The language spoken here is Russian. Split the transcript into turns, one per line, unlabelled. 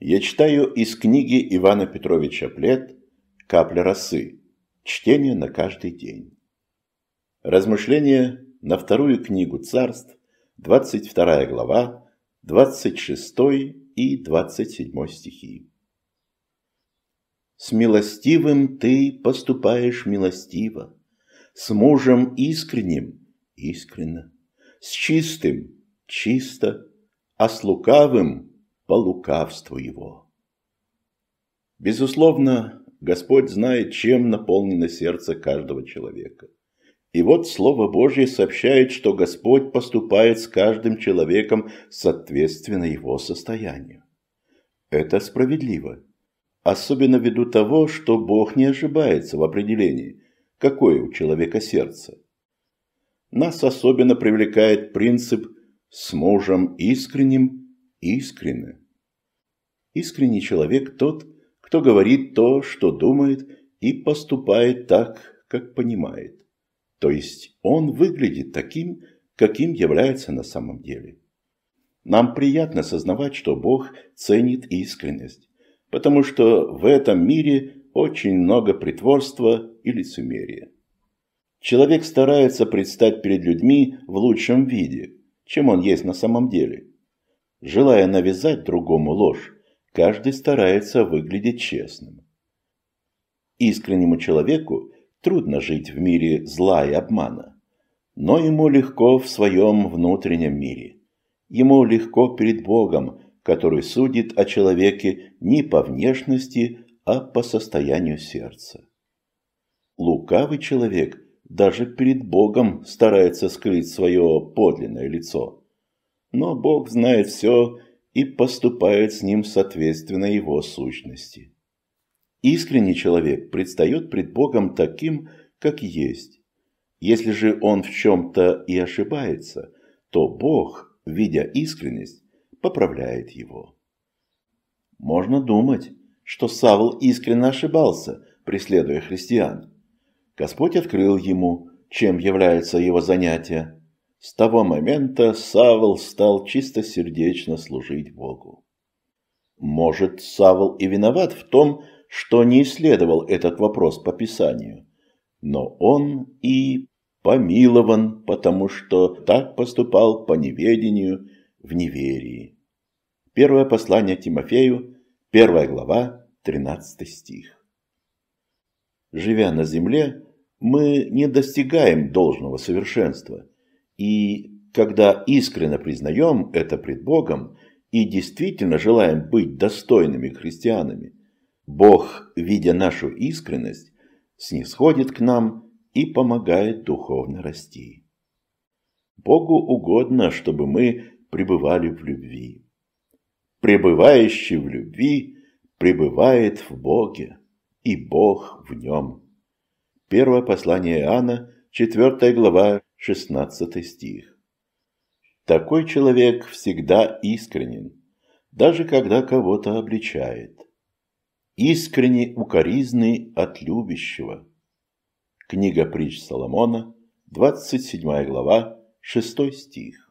Я читаю из книги Ивана Петровича Плет «Капля росы». Чтение на каждый день. Размышление на вторую книгу царств, 22 глава, 26 и 27 стихи. С милостивым ты поступаешь милостиво, с мужем искренним – искренно, с чистым – чисто, а с лукавым по лукавству его. Безусловно, Господь знает, чем наполнено сердце каждого человека. И вот Слово Божье сообщает, что Господь поступает с каждым человеком соответственно его состоянию. Это справедливо, особенно ввиду того, что Бог не ошибается в определении, какое у человека сердце. Нас особенно привлекает принцип «с мужем искренним» Искренне. Искренний человек тот, кто говорит то, что думает, и поступает так, как понимает. То есть он выглядит таким, каким является на самом деле. Нам приятно сознавать, что Бог ценит искренность, потому что в этом мире очень много притворства и лицемерия. Человек старается предстать перед людьми в лучшем виде, чем он есть на самом деле – Желая навязать другому ложь, каждый старается выглядеть честным. Искреннему человеку трудно жить в мире зла и обмана, но ему легко в своем внутреннем мире. Ему легко перед Богом, который судит о человеке не по внешности, а по состоянию сердца. Лукавый человек даже перед Богом старается скрыть свое подлинное лицо – но Бог знает все и поступает с ним соответственно его сущности. Искренний человек предстает пред Богом таким, как есть. Если же он в чем-то и ошибается, то Бог, видя искренность, поправляет его. Можно думать, что Савл искренне ошибался, преследуя христиан. Господь открыл ему, чем является его занятие, с того момента Савл стал чистосердечно служить Богу. Может, Савл и виноват в том, что не исследовал этот вопрос по Писанию, но он и помилован, потому что так поступал по неведению в неверии. Первое послание Тимофею, первая глава, 13 стих. Живя на земле, мы не достигаем должного совершенства – и когда искренне признаем это пред Богом и действительно желаем быть достойными христианами, Бог, видя нашу искренность, снисходит к нам и помогает духовно расти. Богу угодно, чтобы мы пребывали в любви. Пребывающий в любви пребывает в Боге, и Бог в нем. Первое послание Иоанна, 4 глава, 16 стих. Такой человек всегда искренен, даже когда кого-то обличает. Искренне укоризны от любящего. Книга притч Соломона, 27 глава, 6 стих.